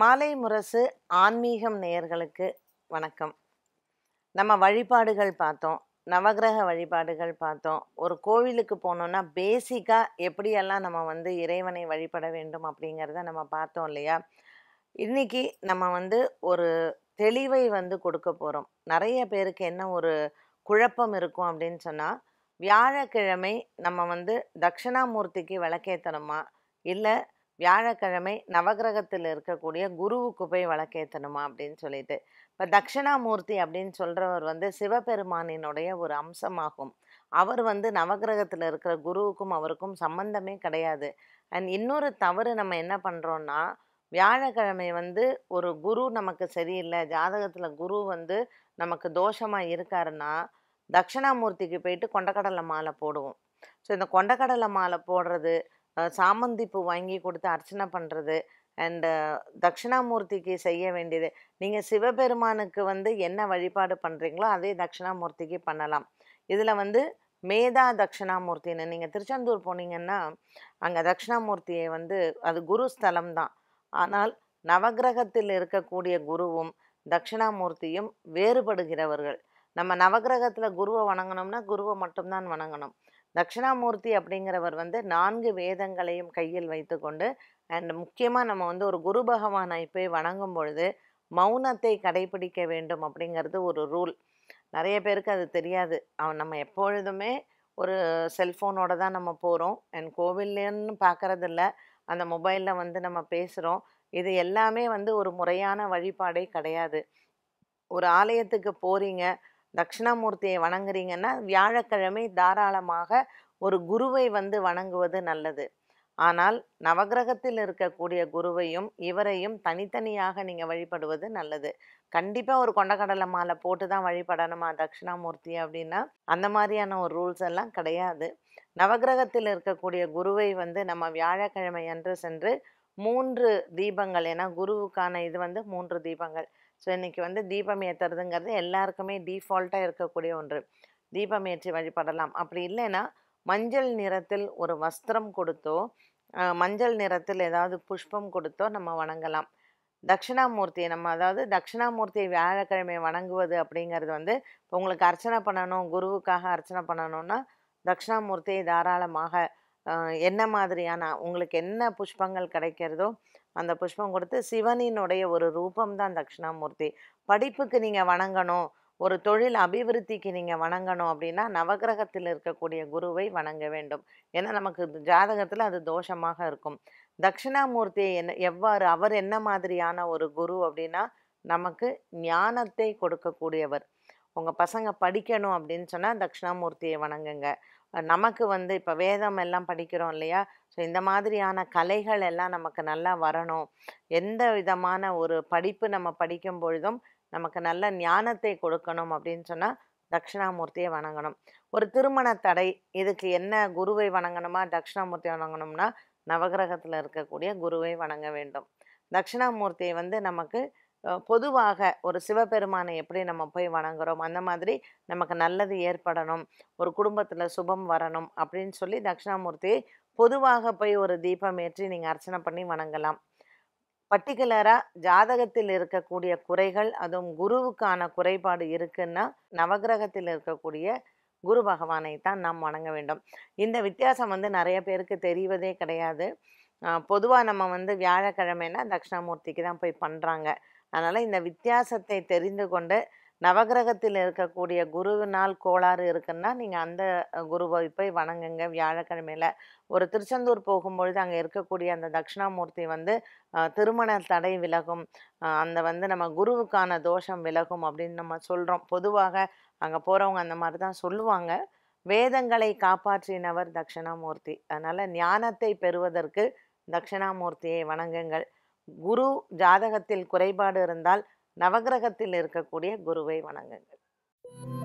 மாலை முரசு ஆன்மீகம் நேயர்களுக்கு வணக்கம் நம்ம வழிபாடுகள் பார்த்தோம் நவகிரக வழிபாடுகள் பார்த்தோம் ஒரு கோவிலுக்கு போனோம்னா பேசிக்காக எப்படியெல்லாம் நம்ம வந்து இறைவனை வழிபட வேண்டும் அப்படிங்கிறத நம்ம பார்த்தோம் இல்லையா இன்றைக்கி நம்ம வந்து ஒரு தெளிவை வந்து கொடுக்க போகிறோம் நிறைய பேருக்கு என்ன ஒரு குழப்பம் இருக்கும் அப்படின்னு சொன்னால் வியாழக்கிழமை நம்ம வந்து தட்சிணாமூர்த்திக்கு விளக்கேற்றணுமா இல்லை வியாழக்கிழமை நவகிரகத்தில் இருக்கக்கூடிய குருவுக்கு போய் வழக்கேற்றணுமா அப்படின்னு சொல்லிட்டு இப்போ தட்சிணாமூர்த்தி அப்படின்னு சொல்கிறவர் வந்து சிவபெருமானினுடைய ஒரு அம்சமாகும் அவர் வந்து நவகிரகத்தில் இருக்கிற குருவுக்கும் அவருக்கும் சம்மந்தமே கிடையாது அண்ட் இன்னொரு தவறு நம்ம என்ன பண்ணுறோன்னா வியாழக்கிழமை வந்து ஒரு குரு நமக்கு சரியில்லை ஜாதகத்தில் குரு வந்து நமக்கு தோஷமாக இருக்காருன்னா தட்சிணாமூர்த்திக்கு போயிட்டு கொண்டக்கடலை மாலை போடுவோம் ஸோ இந்த கொண்டக்கடலை மாலை போடுறது சாமந்தி பூ வாங்கி கொடுத்து அர்ச்சனை பண்ணுறது அண்டு தட்சிணாமூர்த்திக்கு செய்ய வேண்டியது நீங்கள் சிவபெருமானுக்கு வந்து என்ன வழிபாடு பண்ணுறீங்களோ அதே தட்சிணாமூர்த்திக்கு பண்ணலாம் இதில் வந்து மேதா தட்சிணாமூர்த்தின்னு நீங்கள் திருச்செந்தூர் போனீங்கன்னா அங்கே தட்சிணாமூர்த்தியை வந்து அது குரு ஸ்தலம் தான் ஆனால் நவகிரகத்தில் இருக்கக்கூடிய குருவும் தட்சிணாமூர்த்தியும் வேறுபடுகிறவர்கள் நம்ம நவகிரகத்தில் குருவை வணங்கணும்னா குருவை மட்டும்தான் வணங்கணும் தட்சிணாமூர்த்தி அப்படிங்கிறவர் வந்து நான்கு வேதங்களையும் கையில் வைத்துக்கொண்டு அண்ட் முக்கியமாக நம்ம வந்து ஒரு குரு பகவானை போய் வணங்கும் பொழுது மௌனத்தை கடைபிடிக்க வேண்டும் அப்படிங்கிறது ஒரு ரூல் நிறைய பேருக்கு அது தெரியாது அவன் நம்ம எப்பொழுதுமே ஒரு செல்ஃபோனோட தான் நம்ம போகிறோம் அண்ட் கோவில்லேன்னு பார்க்குறதில்ல அந்த மொபைலில் வந்து நம்ம பேசுகிறோம் இது எல்லாமே வந்து ஒரு முறையான வழிபாடே கிடையாது ஒரு ஆலயத்துக்கு போகிறீங்க தட்சிணாமூர்த்தியை வணங்குறீங்கன்னா வியாழக்கிழமை தாராளமாக ஒரு குருவை வந்து வணங்குவது நல்லது ஆனால் நவகிரகத்தில் இருக்கக்கூடிய குருவையும் இவரையும் தனித்தனியாக நீங்கள் வழிபடுவது நல்லது கண்டிப்பாக ஒரு கொண்டக்கடலை மாலை போட்டு தான் வழிபடணுமா தட்சிணாமூர்த்தி அப்படின்னா அந்த மாதிரியான ஒரு ரூல்ஸ் எல்லாம் கிடையாது நவகிரகத்தில் இருக்கக்கூடிய குருவை வந்து நம்ம வியாழக்கிழமை அன்று சென்று மூன்று தீபங்கள் ஏன்னா குருவுக்கான இது வந்து மூன்று தீபங்கள் ஸோ இன்றைக்கி வந்து தீபம் ஏற்றுறதுங்கிறது எல்லாருக்குமே டீஃபால்ட்டாக இருக்கக்கூடிய ஒன்று தீபம் ஏற்றி வழிபடலாம் அப்படி இல்லைன்னா மஞ்சள் நிறத்தில் ஒரு வஸ்திரம் கொடுத்தோ மஞ்சள் நிறத்தில் ஏதாவது புஷ்பம் கொடுத்தோ நம்ம வணங்கலாம் தட்சிணாமூர்த்தியை நம்ம அதாவது தட்சிணாமூர்த்தியை வியாழக்கிழமை வணங்குவது அப்படிங்கிறது வந்து இப்போ உங்களுக்கு அர்ச்சனை பண்ணணும் குருவுக்காக அர்ச்சனை பண்ணணும்னா தட்சிணாமூர்த்தியை தாராளமாக என்ன மாதிரியான உங்களுக்கு என்ன புஷ்பங்கள் கிடைக்கிறதோ அந்த புஷ்பம் கொடுத்து சிவனினுடைய ஒரு ரூபம் தான் தட்சிணாமூர்த்தி படிப்புக்கு நீங்கள் வணங்கணும் ஒரு தொழில் அபிவிருத்திக்கு நீங்கள் வணங்கணும் அப்படின்னா நவகிரகத்தில் இருக்கக்கூடிய குருவை வணங்க வேண்டும் ஏன்னா நமக்கு ஜாதகத்தில் அது தோஷமாக இருக்கும் தட்சிணாமூர்த்தி என்ன எவ்வாறு அவர் என்ன மாதிரியான ஒரு குரு அப்படின்னா நமக்கு ஞானத்தை கொடுக்கக்கூடியவர் உங்கள் பசங்க படிக்கணும் அப்படின்னு சொன்னால் தட்சிணாமூர்த்தியை வணங்குங்க நமக்கு வந்து இப்போ வேதம் எல்லாம் படிக்கிறோம் இல்லையா ஸோ இந்த மாதிரியான கலைகள் எல்லாம் நமக்கு நல்லா வரணும் எந்த விதமான ஒரு படிப்பு நம்ம படிக்கும் பொழுதும் நமக்கு நல்ல ஞானத்தை கொடுக்கணும் அப்படின்னு சொன்னால் தட்சிணாமூர்த்தியை வணங்கணும் ஒரு திருமண தடை இதுக்கு என்ன குருவை வணங்கணுமா தட்சிணாமூர்த்தியை வணங்கணும்னா நவகிரகத்தில் இருக்கக்கூடிய குருவை வணங்க வேண்டும் தட்சிணாமூர்த்தியை வந்து நமக்கு பொதுவாக ஒரு சிவபெருமானை எப்படி நம்ம போய் வணங்குறோம் அந்த மாதிரி நமக்கு நல்லது ஏற்படணும் ஒரு குடும்பத்தில் சுபம் வரணும் அப்படின்னு சொல்லி தட்சிணாமூர்த்தியை பொதுவாக போய் ஒரு தீபம் ஏற்றி நீங்கள் அர்ச்சனை பண்ணி வணங்கலாம் பர்டிகுலராக ஜாதகத்தில் இருக்கக்கூடிய குறைகள் அதுவும் குருவுக்கான குறைபாடு இருக்குன்னா நவகிரகத்தில் இருக்கக்கூடிய குரு பகவானை தான் நாம் வணங்க வேண்டும் இந்த வித்தியாசம் வந்து நிறைய பேருக்கு தெரிவதே கிடையாது பொதுவாக நம்ம வந்து வியாழக்கிழமைனா தட்சிணாமூர்த்திக்கு தான் போய் பண்ணுறாங்க அதனால் இந்த வித்தியாசத்தை தெரிந்து கொண்டு நவகிரகத்தில் இருக்கக்கூடிய குருவினால் கோளாறு இருக்குன்னா நீங்கள் அந்த குரு வகுப்பை வணங்குங்க வியாழக்கிழமையில் ஒரு திருச்செந்தூர் போகும்பொழுது அங்கே இருக்கக்கூடிய அந்த தட்சிணாமூர்த்தி வந்து திருமண தடை விலகும் அந்த வந்து நம்ம குருவுக்கான தோஷம் விலகும் அப்படின்னு நம்ம சொல்கிறோம் பொதுவாக அங்கே போகிறவங்க அந்த மாதிரி தான் சொல்லுவாங்க வேதங்களை காப்பாற்றினவர் தட்சிணாமூர்த்தி அதனால் ஞானத்தை பெறுவதற்கு தட்சிணாமூர்த்தியை வணங்குங்கள் குரு ஜாதகத்தில் குறைபாடு இருந்தால் நவகிரகத்தில் இருக்கக்கூடிய குருவை வணங்குங்கள்